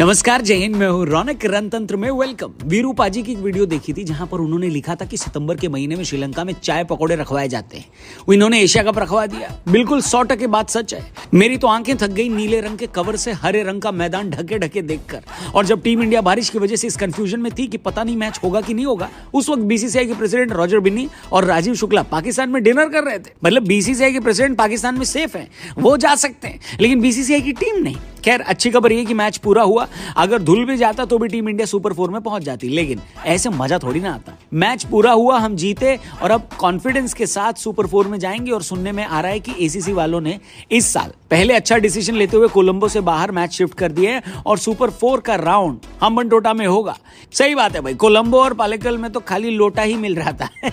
नमस्कार जय हिंद मैं हूँ रौनक रणतंत्र में वेलकम वीरू पाजी की एक वीडियो देखी थी जहां पर उन्होंने लिखा था कि सितंबर के महीने में श्रीलंका में चाय पकौड़े रखवाए जाते हैं इन्होंने एशिया कप रखवा दिया बिल्कुल सौ टके बात सच है मेरी तो आंखें थक गई नीले रंग के कवर से हरे रंग का मैदान ढके ढके देखकर और जब टीम इंडिया बारिश की वजह से इस कंफ्यूजन में थी कि पता नहीं मैच होगा कि नहीं होगा उस वक्त बीसीसीआई के प्रेसिडेंट रॉजर बिन्नी और राजीव शुक्ला पाकिस्तान में डिनर कर रहे थे मतलब बीसीसीआई के प्रेसिडेंट पाकिस्तान में सेफ है वो जा सकते हैं लेकिन बीसीसीआई की टीम नहीं खैर अच्छी खबर ये कि मैच पूरा हुआ अगर धुल भी जाता तो भी टीम इंडिया सुपर फोर में पहुंच जाती लेकिन ऐसे मजा थोड़ी ना आता मैच पूरा हुआ हम जीते और अब कॉन्फिडेंस के साथ सुपर फोर में जाएंगे और सुनने में आ रहा है कि एसीसी वालों ने इस साल पहले अच्छा डिसीजन लेते हुए कोलंबो से बाहर मैच शिफ्ट कर दिए और सुपर फोर का राउंड हम टोटा में होगा सही बात है भाई कोलंबो और पालेकल में तो खाली लोटा ही मिल रहा था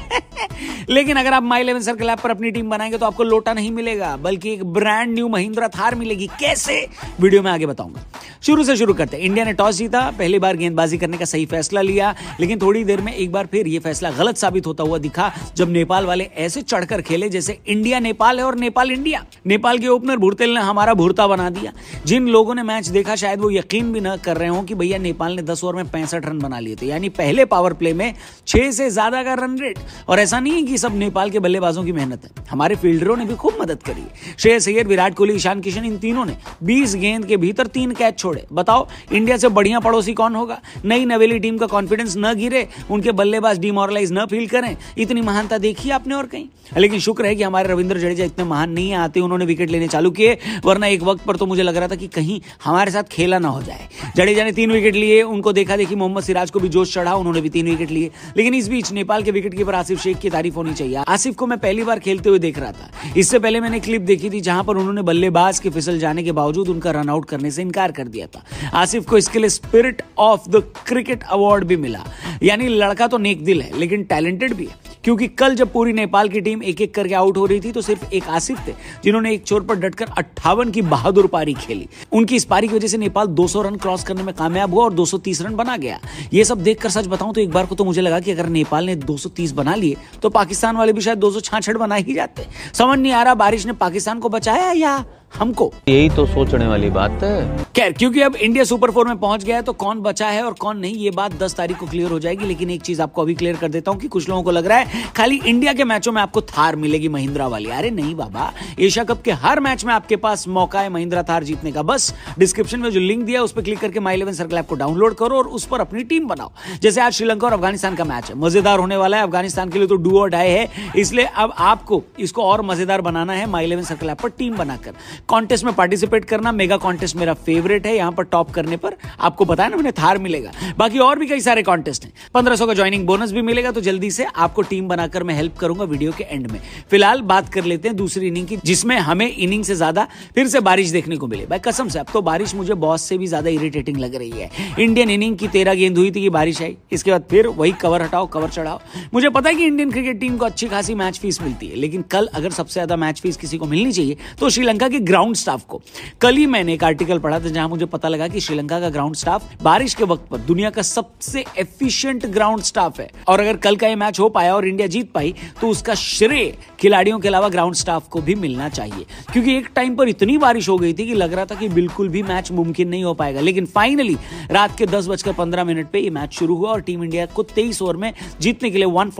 लेकिन अगर आप माई इलेवन सर्कल ऐप पर अपनी टीम बनाएंगे तो आपको लोटा नहीं मिलेगा बल्कि एक ब्रांड न्यू महिंद्रा थार मिलेगी कैसे वीडियो में आगे बताऊंगा शुरू से शुरू कर करते हैं इंडिया ने टॉस जीता पहली बार गेंदबाजी करने का सही फैसला लिया लेकिन थोड़ी देर में एक बार फिर यह फैसला गलत साबित होता हुआ दिखा जब नेपाल वाले ऐसे चढ़कर खेले जैसे इंडिया नेपाल है और नेपाल इंडिया नेपाल के ओपनर भुरतेल ने हमारा भुरता बना दिया जिन लोगों ने मैच देखा शायद वो यकीन भी न कर रहे हो कि भैया नेपाल ने दस ओवर में पैंसठ रन बना लिए थे यानी पहले पावर प्ले में छह से ज्यादा का रन रेट और ऐसा नहीं है कि सब नेपाल के बल्लेबाजों की मेहनत है हमारे फील्डरों ने भी खूब मदद करी श्रेयस सैयद विराट कोहली ईशान किशन इन तीनों ने बीस गेंद के भीतर तीन कैच छोड़े बताओ इंडिया से बढ़िया पड़ोसी कौन होगा नई नवेली टीम का कॉन्फिडेंस न गिरे उनके बल्लेबाज डिमोरलाइज न फील करें इतनी महानता देखी आपने और कहीं लेकिन शुक्र है कि हमारे रविंद्र जडेजा इतने महान नहीं है आते उन्होंने विकेट लेने चालू किए वरना एक वक्त पर तो मुझे लग रहा था कि कहीं हमारे साथ खेला ना हो जाए जडेजा ने तीन विकेट लिए उनको देखा देखी मोहम्मद सिराज को भी जोश चढ़ा उन्होंने भी तीन विकेट लिए लेकिन इस बीच नेपाल के विकेट कीपर आसिफ शेख की तारीफ होनी चाहिए आसिफ को मैं पहली बार खेलते हुए देख रहा था इससे पहले मैंने क्लिप देखी थी जहां पर उन्होंने बल्लेबाज के फिसल जाने के बावजूद उनका रनआउट करने से इनकार कर दिया था आसिफ को इसके लिए spirit of the cricket award भी मिला यानी लड़का तो नेक दिल है लेकिन टैलेंटेड भी है क्योंकि कल जब पूरी नेपाल की टीम एक एक करके आउट हो रही थी तो सिर्फ एक आसिफ थे जिन्होंने एक छोर पर डटकर अट्ठावन की बहादुर पारी खेली उनकी इस पारी की वजह से नेपाल 200 रन क्रॉस करने में कामयाब हुआ और 230 रन बना गया ये सब देखकर सच बताऊं तो एक बार को तो मुझे लगा कि अगर नेपाल ने 230 बना लिए तो पाकिस्तान वाले भी शायद दो बना ही जाते समझ नहीं आ रहा बारिश ने पाकिस्तान को बचाया या हमको यही तो सोचने वाली बात है खैर क्योंकि अब इंडिया सुपर फोर में पहुंच गया है तो कौन बचा है और कौन नहीं ये बात 10 तारीख को क्लियर हो जाएगी लेकिन एक चीज आपको अभी क्लियर कर देता हूं कि कुछ लोगों को लग रहा है खाली इंडिया के मैचों में आपको थार मिलेगी महिंद्रा वाली अरे नहीं बाबा एशिया कप के हर मैच में आपके पास मौका है महिंद्रा थार जीतने का बस डिस्क्रिप्शन में जो लिंक दिया उस पर क्लिक करके माई इलेवन सर्कल ऐप को डाउनलोड करो और उस पर अपनी टीम बनाओ जैसे आज श्रीलंका और अफगानिस्तान का मैच है मजेदार होने वाला है अफगानिस्तान के लिए तो डू और डाई है इसलिए अब आपको इसको और मजेदार बनाना है माई इलेवन सर्कल ऐप पर टीम बनाकर कॉन्टेस्ट में पार्टिसिपेट करना मेगा कॉन्टेस्ट मेरा फेवरेट है यहां पर टॉप करने पर आपको बताया ना उन्हें थार मिलेगा बाकी और भी कई सारे कॉन्टेस्ट हैं पंद्रह का ज्वाइनिंग बोनस भी मिलेगा तो जल्दी से आपको टीम बनाकर मैं हेल्प करूंगा वीडियो के एंड में फिलहाल बात कर लेते हैं दूसरी इनिंग की जिसमें हमें इनिंग से ज्यादा फिर से बारिश देखने को मिले भाई कसम से अब तो बारिश मुझे बॉस से भी ज्यादा इरिटेटिंग लग रही है इंडियन इनिंग की तेरह गेंद हुई थी कि बारिश आई इसके बाद फिर वही कवर हटाओ कवर चढ़ाओ मुझे पता है कि इंडियन क्रिकेट टीम को अच्छी खासी मैच फीस मिलती है लेकिन कल अगर सबसे ज्यादा मैच फीस किसी को मिलनी चाहिए तो श्रीलंका के ग्राउंड स्टाफ को कल ही मैंने एक आर्टिकल पढ़ा था जहां मुझे पता लगा कि श्रीलंका का ग्राउंड स्टाफ बारिश के वक्त पर दुनिया का सबसे एफिशिएंट ग्राउंड स्टाफ है और अगर कल का ये मैच हो पाया और इंडिया जीत पाई तो उसका श्रेय खिलाड़ियों के अलावा ग्राउंड स्टाफ को भी मिलना चाहिए क्योंकि एक टाइम पर इतनी बारिश हो गई थी कि लग रहा था कि बिल्कुल भी मैच मुमकिन नहीं हो पाएगा लेकिन फाइनली रात के दस बजकर पंद्रह मिनट पे ये मैच शुरू हुआ और टीम इंडिया को तेईस ओवर में जीतने के लिए वन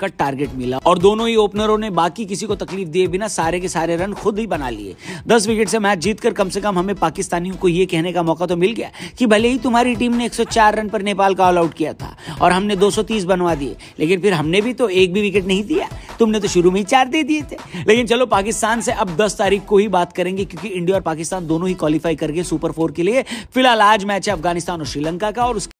का टारगेट मिला और दोनों ही ओपनरों ने बाकी किसी को तकलीफ दिए बिना सारे के सारे रन खुद ही बना लिए दस विकेट से मैच जीतकर कम से कम हमें पाकिस्तानियों को यह कहने का मौका तो मिल गया कि भले ही तुम्हारी टीम ने 104 रन पर नेपाल का ऑल आउट किया था और हमने 230 बनवा दिए लेकिन फिर हमने भी तो एक भी विकेट नहीं दिया तुमने तो शुरू में ही चार दे दिए थे लेकिन चलो पाकिस्तान से अब दस तारीख को ही बात करेंगे क्योंकि इंडिया और पाकिस्तान दोनों ही क्वालिफाई करके सुपर फोर के लिए फिलहाल आज मैच है अफगानिस्तान और श्रीलंका का और